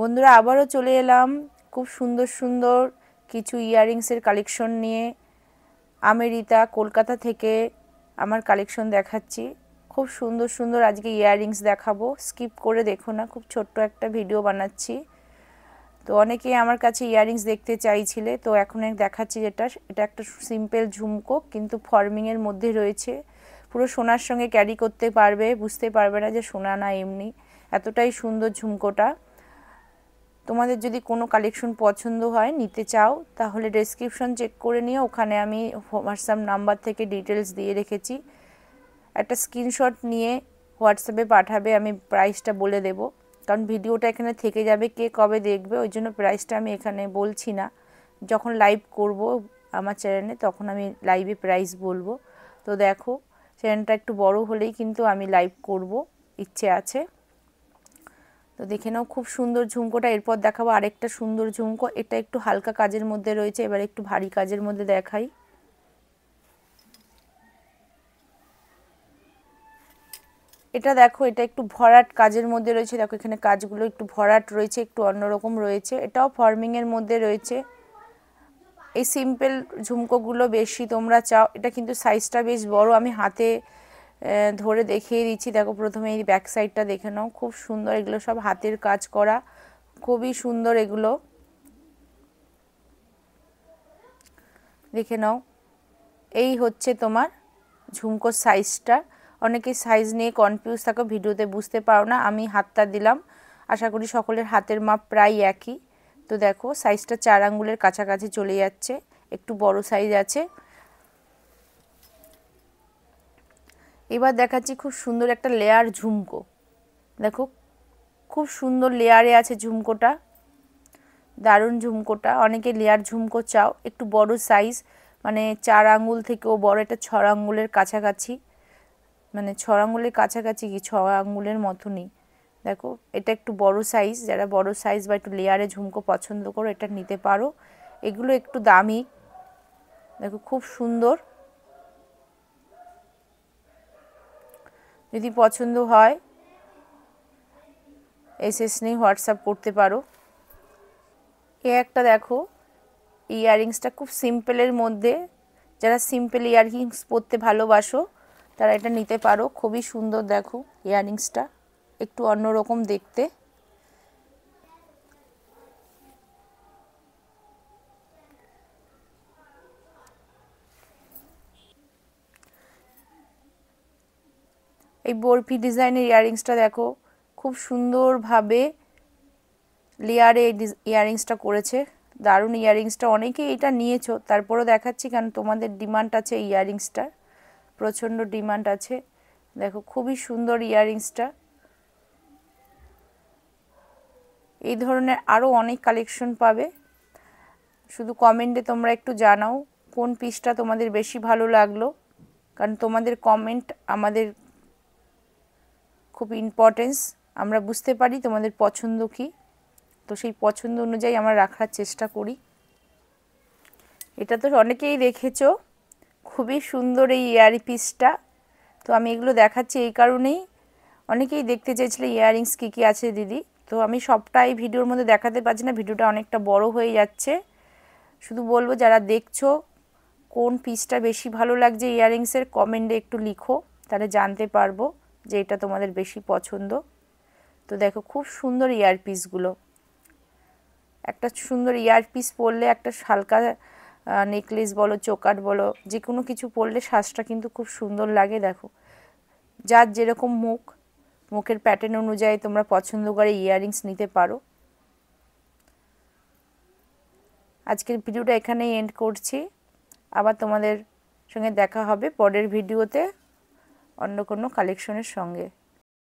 বন্ধুরা আবারও চলে এলাম খুব সুন্দর সুন্দর কিছু ইয়াররিংসের কালেকশন নিয়ে আমেরিতা কলকাতা থেকে আমার কালেকশন দেখাচ্ছি খুব সুন্দর সুন্দর আজকে ইয়াররিংস দেখাবো স্কিপ করে দেখো না খুব ছোট্ট একটা ভিডিও বানাচ্ছি তো অনেকেই আমার কাছে ইয়াররিংস দেখতে চাইছিলে তো এখন দেখাচ্ছি যেটা এটা একটা সিম্পল ঝুমকো কিন্তু ফর্মিংয়ের মধ্যে রয়েছে পুরো সোনার সঙ্গে ক্যারি করতে পারবে বুঝতে পারবে না যে সোনা না এমনি এতটাই সুন্দর ঝুমকোটা তোমাদের যদি কোনো কালেকশন পছন্দ হয় নিতে চাও তাহলে ডেসক্রিপশন চেক করে নিয়ে ওখানে আমি হোয়াটসঅ্যাপ নাম্বার থেকে ডিটেলস দিয়ে রেখেছি একটা স্ক্রিনশট নিয়ে হোয়াটসঅ্যাপে পাঠাবে আমি প্রাইসটা বলে দেব কারণ ভিডিওটা এখানে থেকে যাবে কে কবে দেখবে ওই জন্য প্রাইসটা আমি এখানে বলছি না যখন লাইভ করব আমার চ্যানেলে তখন আমি লাইভে প্রাইস বলবো তো দেখো চ্যানেলটা একটু বড় হলেই কিন্তু আমি লাইভ করব ইচ্ছে আছে তো দেখে নাও খুব সুন্দর ঝুমকোটা এরপর দেখাবো আরেকটা সুন্দর ঝুমকো এটা একটু হালকা কাজের মধ্যে রয়েছে এবার একটু ভারী কাজের মধ্যে দেখাই এটা দেখো এটা একটু ভরাট কাজের মধ্যে রয়েছে দেখো এখানে কাজগুলো একটু ভরাট রয়েছে একটু অন্যরকম রয়েছে এটাও ফর্মিংয়ের মধ্যে রয়েছে এই সিম্পল ঝুমকোগুলো বেশি তোমরা চাও এটা কিন্তু সাইজটা বেশ বড় আমি হাতে ধরে দেখিয়ে দিচ্ছি দেখো প্রথমে এই ব্যাক সাইডটা দেখে নাও খুব সুন্দর এগুলো সব হাতের কাজ করা খুবই সুন্দর এগুলো দেখে নাও এই হচ্ছে তোমার ঝুমকো সাইজটা অনেকে সাইজ নিয়ে কনফিউজ থাকো ভিডিওতে বুঝতে পারো না আমি হাতটা দিলাম আশা করি সকলের হাতের মাপ প্রায় একই তো দেখো সাইজটা চার আঙ্গুলের কাছাকাছি চলে যাচ্ছে একটু বড় সাইজ আছে এবার দেখাচ্ছি খুব সুন্দর একটা লেয়ার ঝুমকো দেখো খুব সুন্দর লেয়ারে আছে ঝুমকোটা দারুণ ঝুমকোটা অনেকে লেয়ার ঝুমকো চাও একটু বড় সাইজ মানে চার আঙ্গুল থেকেও বড় এটা ছ আঙ্গুলের কাছাকাছি মানে ছ আঙ্গুলের কাছাকাছি কি ছ আঙ্গুলের মতনই দেখো এটা একটু বড় সাইজ যারা বড় সাইজ বা একটু লেয়ারে ঝুমকো পছন্দ করো এটা নিতে পারো এগুলো একটু দামি দেখো খুব সুন্দর যদি পছন্দ হয় এসএস নিয়ে হোয়াটসঅ্যাপ করতে পারো এ একটা দেখো ইয়াররিংসটা খুব সিম্পলের মধ্যে যারা সিম্পল ইয়াররিংস পরতে ভালোবাসো তারা এটা নিতে পারো খুবই সুন্দর দেখো ইয়াররিংসটা একটু অন্যরকম দেখতে এই বরফি ডিজাইনের ইয়াররিংসটা দেখো খুব সুন্দরভাবে লেয়ারে এই ইয়াররিংসটা করেছে দারুণ ইয়াররিংসটা অনেকেই এটা নিয়েছো তারপরও দেখাচ্ছি কারণ তোমাদের ডিমান্ড আছে এই ইয়াররিংসটার প্রচণ্ড ডিমান্ড আছে দেখো খুবই সুন্দর ইয়াররিংসটা এই ধরনের আরও অনেক কালেকশন পাবে শুধু কমেন্টে তোমরা একটু জানাও কোন পিসটা তোমাদের বেশি ভালো লাগলো কারণ তোমাদের কমেন্ট আমাদের খুব ইম্পর্টেন্স আমরা বুঝতে পারি তোমাদের পছন্দ কি তো সেই পছন্দ অনুযায়ী আমরা রাখার চেষ্টা করি এটা তো অনেকেই দেখেছো খুবই সুন্দর এই ইয়ারি পিসটা তো আমি এগুলো দেখাচ্ছি এই কারণেই অনেকেই দেখতে চেয়েছিল ইয়ারিংস কী কী আছে দিদি তো আমি সবটাই ভিডিওর মধ্যে দেখাতে পারছি না ভিডিওটা অনেকটা বড় হয়ে যাচ্ছে শুধু বলবো যারা দেখছো কোন পিসটা বেশি ভালো লাগছে ইয়ারিংসের কমেন্টে একটু লিখো তাহলে জানতে পারবো যে এটা তোমাদের বেশি পছন্দ তো দেখো খুব সুন্দর ইয়ারপিসগুলো একটা সুন্দর ইয়ারপিস পরলে একটা হালকা নেকলেস বলো চোকার বলো যে কোনো কিছু পরলে শ্বাসটা কিন্তু খুব সুন্দর লাগে দেখো যার যেরকম মুখ মুখের প্যাটার্ন অনুযায়ী তোমরা পছন্দ করে ইয়াররিংস নিতে পারো আজকের ভিডিওটা এখানেই এন্ড করছি আবার তোমাদের সঙ্গে দেখা হবে পরের ভিডিওতে অন্য কোনো কালেকশনের সঙ্গে